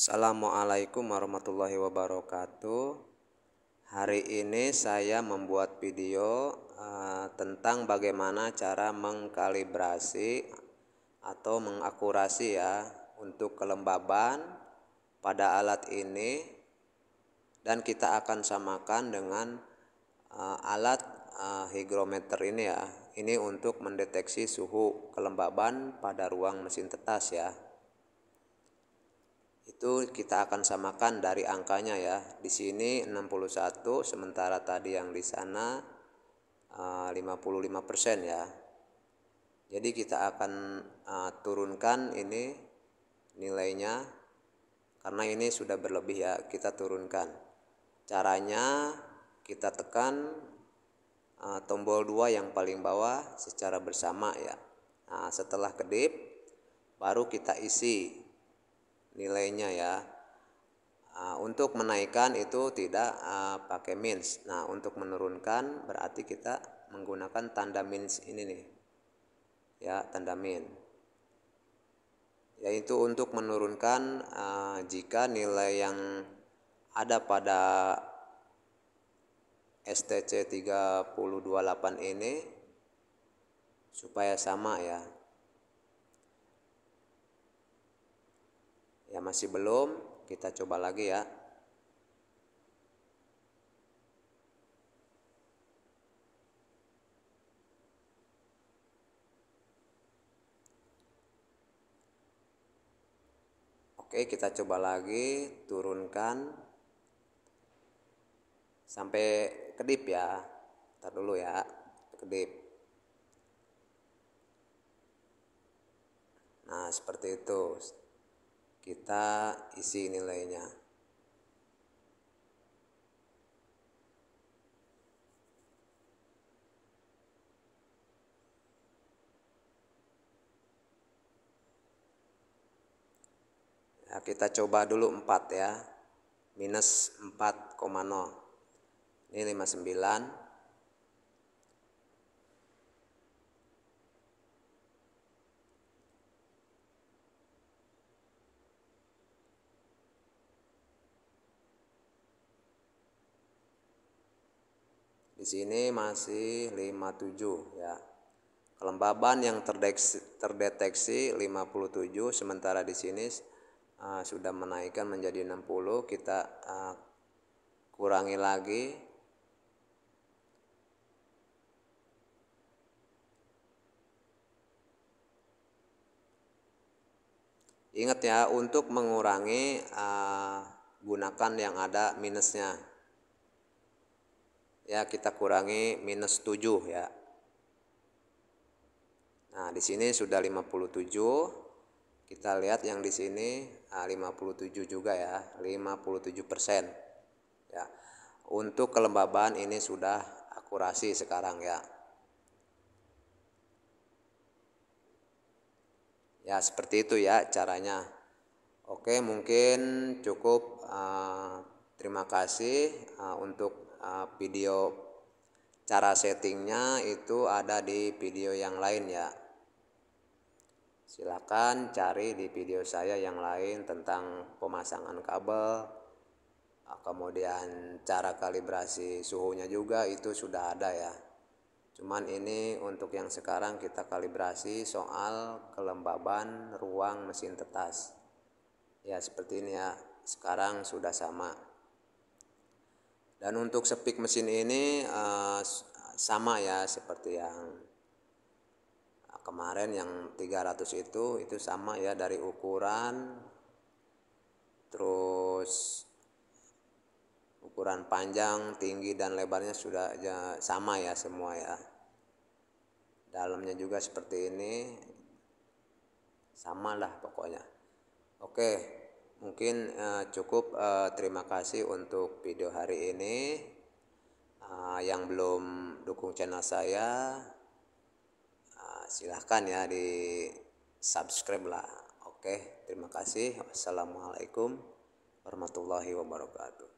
Assalamualaikum warahmatullahi wabarakatuh. Hari ini saya membuat video uh, tentang bagaimana cara mengkalibrasi atau mengakurasi ya untuk kelembaban pada alat ini dan kita akan samakan dengan uh, alat uh, eh, hygrometer ini ya. Ini untuk mendeteksi suhu kelembaban pada ruang mesin tetas ya itu kita akan samakan dari angkanya ya. Di sini 61 sementara tadi yang di sana 55% eh, ya. Jadi kita akan eh, turunkan ini nilainya karena ini sudah berlebih ya, kita turunkan. Caranya kita tekan eh, tombol dua yang paling bawah secara bersama ya. Nah, setelah kedip baru kita isi nilainya ya uh, untuk menaikkan itu tidak uh, pakai means nah untuk menurunkan berarti kita menggunakan tanda means ini nih ya tanda min yaitu untuk menurunkan uh, jika nilai yang ada pada STC 3028 ini supaya sama ya masih belum, kita coba lagi ya. Oke, kita coba lagi turunkan sampai kedip ya. Ntar dulu ya, kedip. Nah, seperti itu kita isi nilainya Ya, kita coba dulu 4 ya minus 4,0 ini 59 sini masih 57 ya. Kelembaban yang terdeteksi, terdeteksi 57 sementara di sini uh, sudah menaikkan menjadi 60 kita uh, kurangi lagi Ingat ya untuk mengurangi uh, gunakan yang ada minusnya ya kita kurangi minus 7 ya. Nah, di sini sudah 57. Kita lihat yang di sini ah, puluh 57 juga ya, 57%. Ya. Untuk kelembaban ini sudah akurasi sekarang ya. Ya, seperti itu ya caranya. Oke, mungkin cukup uh, terima kasih uh, untuk Eh, video cara settingnya itu ada di video yang lain ya Silakan cari di video saya yang lain tentang pemasangan kabel kemudian cara kalibrasi suhunya juga itu sudah ada ya cuman ini untuk yang sekarang kita kalibrasi soal kelembaban ruang mesin tetas ya seperti ini ya sekarang sudah sama dan untuk speak mesin ini eh, sama ya seperti yang eh, kemarin yang 300 itu itu sama ya dari ukuran terus ukuran panjang, tinggi dan lebarnya sudah sama ya semua ya. Dalamnya juga seperti ini. Samalah pokoknya. Oke. Okay mungkin uh, cukup uh, terima kasih untuk video hari ini uh, yang belum dukung channel saya uh, silahkan ya di subscribe lah oke terima kasih wassalamualaikum warahmatullahi wabarakatuh